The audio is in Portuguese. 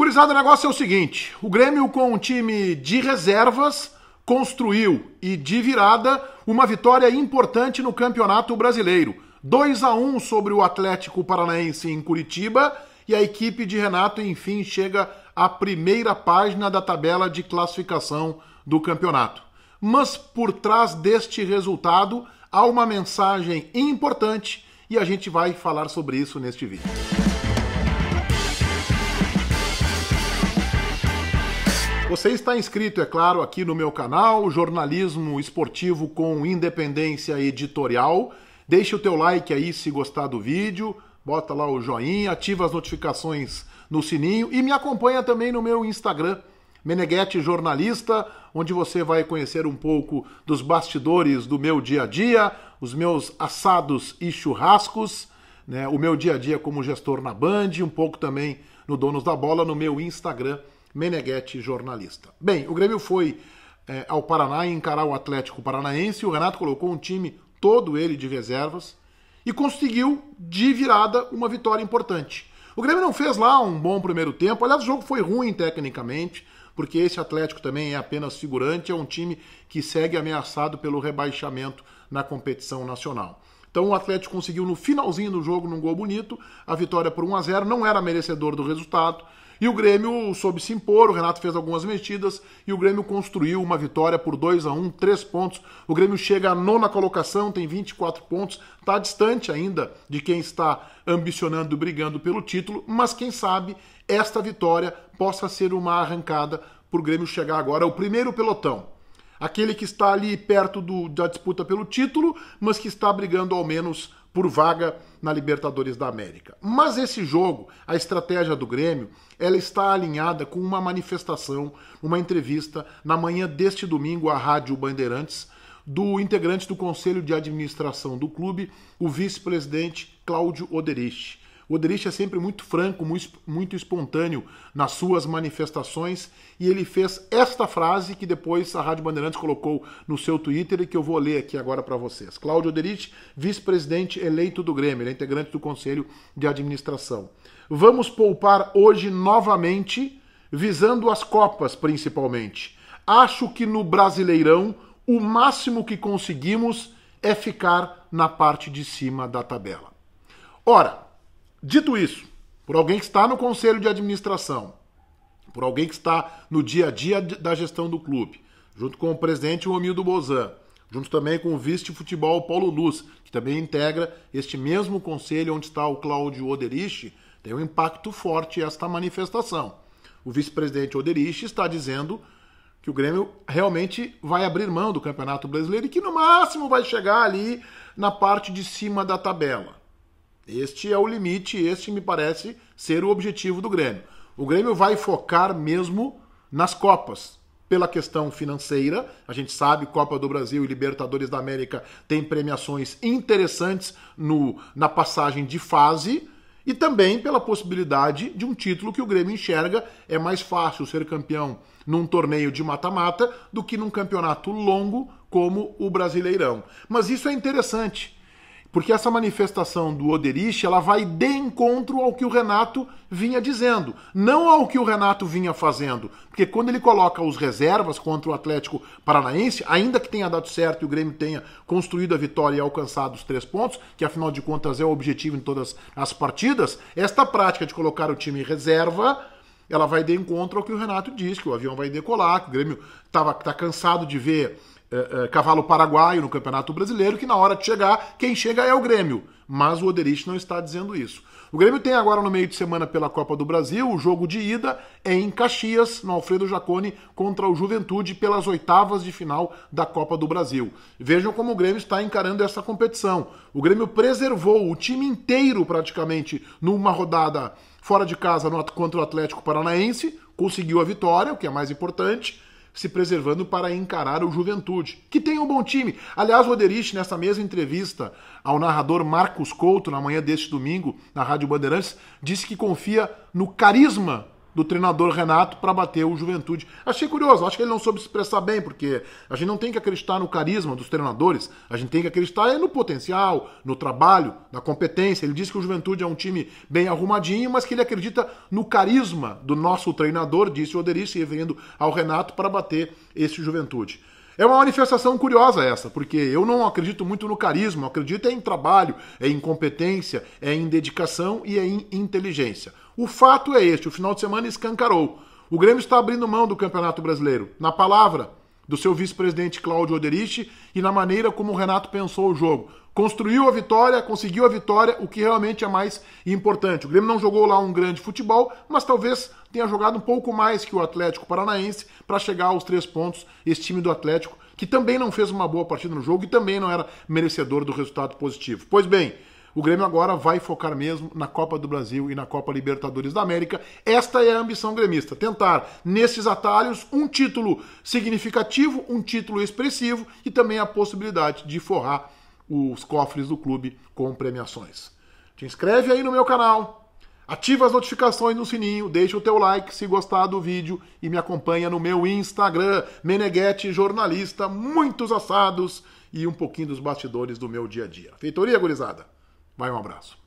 Curizado, o negócio é o seguinte: o Grêmio, com um time de reservas, construiu e de virada uma vitória importante no Campeonato Brasileiro. 2 a 1 sobre o Atlético Paranaense em Curitiba e a equipe de Renato enfim chega à primeira página da tabela de classificação do campeonato. Mas por trás deste resultado há uma mensagem importante e a gente vai falar sobre isso neste vídeo. Você está inscrito, é claro, aqui no meu canal, Jornalismo Esportivo com Independência Editorial. Deixe o teu like aí se gostar do vídeo, bota lá o joinha, ativa as notificações no sininho e me acompanha também no meu Instagram, Meneghete Jornalista, onde você vai conhecer um pouco dos bastidores do meu dia a dia, os meus assados e churrascos, né, o meu dia a dia como gestor na Band, um pouco também no Donos da Bola, no meu Instagram Meneghetti, jornalista. Bem, o Grêmio foi é, ao Paraná encarar o Atlético Paranaense. O Renato colocou um time todo ele de reservas e conseguiu de virada uma vitória importante. O Grêmio não fez lá um bom primeiro tempo. Aliás, o jogo foi ruim tecnicamente, porque esse Atlético também é apenas figurante, é um time que segue ameaçado pelo rebaixamento na competição nacional. Então o Atlético conseguiu no finalzinho do jogo, num gol bonito, a vitória por 1 a 0. Não era merecedor do resultado. E o Grêmio soube se impor, o Renato fez algumas mexidas e o Grêmio construiu uma vitória por 2 a 1 um, 3 pontos. O Grêmio chega à nona colocação, tem 24 pontos, está distante ainda de quem está ambicionando, brigando pelo título, mas quem sabe esta vitória possa ser uma arrancada para o Grêmio chegar agora ao primeiro pelotão aquele que está ali perto do, da disputa pelo título, mas que está brigando ao menos por vaga na Libertadores da América. Mas esse jogo, a estratégia do Grêmio, ela está alinhada com uma manifestação, uma entrevista na manhã deste domingo à Rádio Bandeirantes do integrante do conselho de administração do clube, o vice-presidente Cláudio Oderich. O Oderich é sempre muito franco, muito espontâneo nas suas manifestações e ele fez esta frase que depois a Rádio Bandeirantes colocou no seu Twitter e que eu vou ler aqui agora para vocês. Cláudio Oderich, vice-presidente eleito do Grêmio, ele é integrante do Conselho de Administração. Vamos poupar hoje novamente, visando as Copas principalmente. Acho que no Brasileirão o máximo que conseguimos é ficar na parte de cima da tabela. Ora, Dito isso, por alguém que está no conselho de administração, por alguém que está no dia a dia da gestão do clube, junto com o presidente Romildo Bozan, junto também com o vice de futebol Paulo Luz, que também integra este mesmo conselho onde está o Cláudio Oderich, tem um impacto forte esta manifestação. O vice-presidente Oderich está dizendo que o Grêmio realmente vai abrir mão do Campeonato Brasileiro e que no máximo vai chegar ali na parte de cima da tabela. Este é o limite, este me parece ser o objetivo do Grêmio. O Grêmio vai focar mesmo nas Copas, pela questão financeira. A gente sabe, Copa do Brasil e Libertadores da América têm premiações interessantes no, na passagem de fase e também pela possibilidade de um título que o Grêmio enxerga. É mais fácil ser campeão num torneio de mata-mata do que num campeonato longo como o Brasileirão. Mas isso é interessante. Porque essa manifestação do Oderich, ela vai de encontro ao que o Renato vinha dizendo, não ao que o Renato vinha fazendo. Porque quando ele coloca os reservas contra o Atlético Paranaense, ainda que tenha dado certo e o Grêmio tenha construído a vitória e alcançado os três pontos, que afinal de contas é o objetivo em todas as partidas, esta prática de colocar o time em reserva ela vai de encontro ao que o Renato diz, que o avião vai decolar, que o Grêmio está tá cansado de ver é, é, cavalo paraguaio no Campeonato Brasileiro, que na hora de chegar, quem chega é o Grêmio. Mas o Oderich não está dizendo isso. O Grêmio tem agora no meio de semana pela Copa do Brasil o jogo de ida é em Caxias, no Alfredo Jacone, contra o Juventude pelas oitavas de final da Copa do Brasil. Vejam como o Grêmio está encarando essa competição. O Grêmio preservou o time inteiro praticamente numa rodada fora de casa no, contra o Atlético Paranaense, conseguiu a vitória, o que é mais importante se preservando para encarar o Juventude, que tem um bom time. Aliás, o Roderich, nessa mesma entrevista ao narrador Marcos Couto, na manhã deste domingo, na Rádio Bandeirantes, disse que confia no carisma do treinador Renato para bater o Juventude. Achei curioso, acho que ele não soube se expressar bem, porque a gente não tem que acreditar no carisma dos treinadores, a gente tem que acreditar é no potencial, no trabalho, na competência. Ele disse que o Juventude é um time bem arrumadinho, mas que ele acredita no carisma do nosso treinador, disse o Oderice, se referindo ao Renato, para bater esse Juventude. É uma manifestação curiosa essa, porque eu não acredito muito no carisma, acredito em trabalho, é em competência, é em dedicação e é em inteligência. O fato é este: o final de semana escancarou. O Grêmio está abrindo mão do Campeonato Brasileiro. Na palavra do seu vice-presidente Cláudio Oderich e na maneira como o Renato pensou o jogo. Construiu a vitória, conseguiu a vitória, o que realmente é mais importante. O Grêmio não jogou lá um grande futebol, mas talvez tenha jogado um pouco mais que o Atlético Paranaense para chegar aos três pontos. Esse time do Atlético, que também não fez uma boa partida no jogo e também não era merecedor do resultado positivo. Pois bem, o Grêmio agora vai focar mesmo na Copa do Brasil e na Copa Libertadores da América. Esta é a ambição gremista: tentar, nesses atalhos, um título significativo, um título expressivo e também a possibilidade de forrar os cofres do clube com premiações. Te inscreve aí no meu canal, ativa as notificações no sininho, deixa o teu like se gostar do vídeo e me acompanha no meu Instagram, Meneghete Jornalista, muitos assados e um pouquinho dos bastidores do meu dia a dia. Feitoria, gurizada! Vai, um abraço.